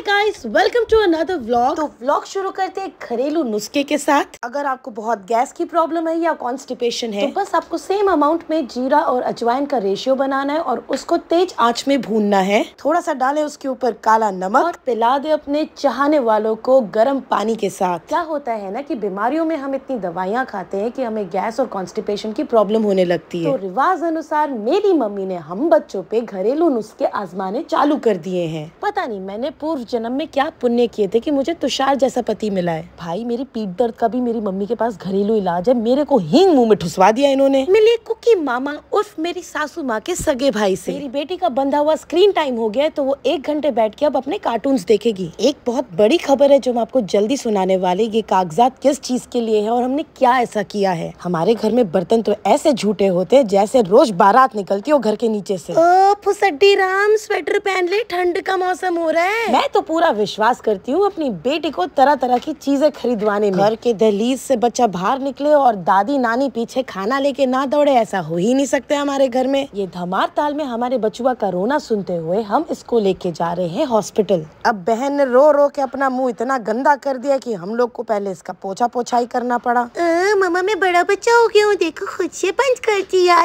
high guys welcome to another vlog तो vlog शुरू करते हैं घरेलू नुस्खे के साथ अगर आपको बहुत गैस की प्रॉब्लम है या कॉन्स्टिपेशन है तो बस आपको सेम अमाउंट में जीरा और अजवाइन का रेशियो बनाना है और उसको तेज आंच में भूनना है थोड़ा सा डालें उसके ऊपर काला नमक और पिला दे अपने चाहने वालों को गर्म पानी के साथ क्या होता है ना की बीमारियों में हम इतनी दवाइयाँ खाते हैं की हमें गैस और कॉन्स्टिपेशन की प्रॉब्लम होने लगती है तो रिवाज अनुसार मेरी मम्मी ने हम बच्चों पे घरेलू नुस्खे आजमाने चालू कर दिए है पता नहीं मैंने पूर्व जन्म में क्या पुण्य किए थे कि मुझे तुषार जैसा पति मिला है भाई मेरी पीठ दर्द का भी मेरी मम्मी के पास घरेलू इलाज है मेरे को हींग मुंह में ठुसवा दिया इन्होंने मैं को की मामा उर्फ मेरी सासू माँ के सगे भाई से मेरी बेटी का बंधा हुआ स्क्रीन टाइम हो गया है तो वो एक घंटे बैठ के अब अपने कार्टून देखेगी एक बहुत बड़ी खबर है जो मैं आपको जल्दी सुनाने वाले ये कागजात किस चीज के लिए है और हमने क्या ऐसा किया है हमारे घर में बर्तन तो ऐसे झूठे होते हैं जैसे रोज बारात निकलती हो घर के नीचे से ओ फुसड्डी राम स्वेटर पहन ले ठंड का मौसम हो रहा है मैं तो पूरा विश्वास करती हूँ अपनी बेटी को तरह तरह की चीजें खरीदवाने में घर के दहलीज से बच्चा बाहर निकले और दादी नानी पीछे खाना लेके ना दौड़े ऐसा हो ही नहीं सकते हमारे घर में ये धमार ताल में हमारे बचुआ का रोना सुनते हुए हम इसको लेके जा रहे हैं हॉस्पिटल अब बहन ने रो रो के अपना मुंह इतना गंदा कर दिया कि हम लोग को पहले इसका पोछा पोछाई करना पड़ा आ, ममा मैं बड़ा बच्चा हो गया हूँ देखो खुद से पंच कर दिया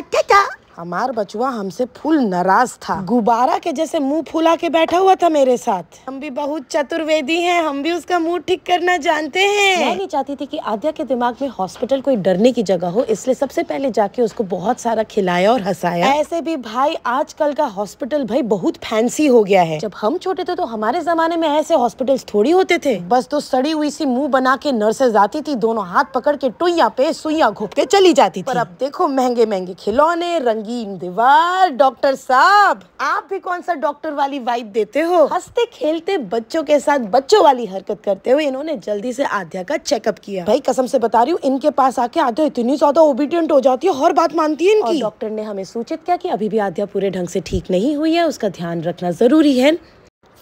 हमार बचुआ हमसे फुल नाराज था गुब्बारा के जैसे मुंह फुला के बैठा हुआ था मेरे साथ हम भी बहुत चतुर्वेदी हैं हम भी उसका मुंह ठीक करना जानते हैं मैं नहीं चाहती थी कि आद्या के दिमाग में हॉस्पिटल कोई डरने की जगह हो इसलिए सबसे पहले जाके उसको बहुत सारा खिलाया और हंसाया ऐसे भी भाई आजकल का हॉस्पिटल भाई बहुत फैंसी हो गया है जब हम छोटे थे तो हमारे जमाने में ऐसे हॉस्पिटल थोड़ी होते थे बस तो सड़ी हुई सी मुँह बना के नर्सेज आती थी दोनों हाथ पकड़ के टुईया पे सुइया घोप के चली जाती थी अब देखो महंगे महंगे खिलौने रंग रंगीन दीवार डॉक्टर साहब आप भी कौन सा डॉक्टर वाली वाइब देते हो हंसते खेलते बच्चों के साथ बच्चों वाली हरकत करते हुए इन्होंने जल्दी से आध्या का चेकअप किया भाई कसम से बता रही हूँ इनके पास आके आध्या इतनी ज्यादा ओबीडियंट हो जाती है हर बात मानती है इनकी डॉक्टर ने हमें सूचित किया कि अभी भी आध्या पूरे ढंग से ठीक नहीं हुई है उसका ध्यान रखना जरूरी है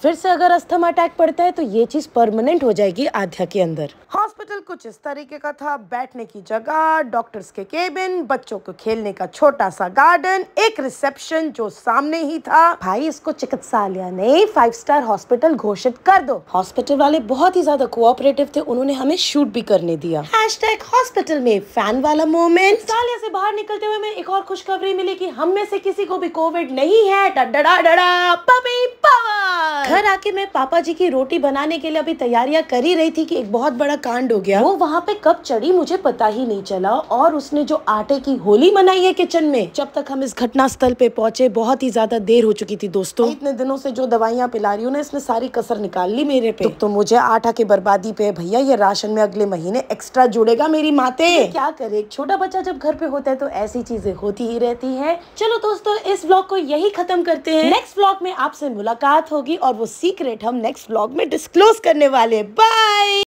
फिर से अगर अस्थमा अटैक पड़ता है तो ये चीज परमानेंट हो जाएगी आध्या के अंदर हॉस्पिटल कुछ इस तरीके का था बैठने की जगह डॉक्टर्स के केबिन बच्चों को खेलने का छोटा सा गार्डन एक रिसेप्शन जो सामने ही था भाई इसको चिकित्सालय ने फाइव स्टार हॉस्पिटल घोषित कर दो हॉस्पिटल वाले बहुत ही ज्यादा कोऑपरेटिव थे उन्होंने हमें शूट भी करने दिया हॉस्पिटल में फैन वाला मोमेंट सालिया से बाहर निकलते हुए हमें एक और खुशखबरी मिली कि हम में से किसी को भी कोविड नहीं है डडड़ा डड़ा पपी घर आके मैं पापा जी की रोटी बनाने के लिए अभी तैयारियां कर ही रही थी कि एक बहुत बड़ा कांड हो गया वो वहाँ पे कब चढ़ी मुझे पता ही नहीं चला और उसने जो आटे की होली मनाई है किचन में जब तक हम इस घटना स्थल पे पहुंचे बहुत ही ज्यादा देर हो चुकी थी दोस्तों इतने दिनों से जो दवाइयाँ पिला रही हूँ ना इसने सारी कसर निकाल ली मेरे पे तो, तो मुझे आटा की बर्बादी पे भैया ये राशन में अगले महीने एक्स्ट्रा जुड़ेगा मेरी माते क्या करे एक छोटा बच्चा जब घर पे होता है तो ऐसी चीजें होती ही रहती है चलो दोस्तों इस ब्लॉग को यही खत्म करते हैं नेक्स्ट ब्लॉग में आपसे मुलाकात होगी होगी और वो सीक्रेट हम नेक्स्ट ब्लॉग में डिस्क्लोज करने वाले बाय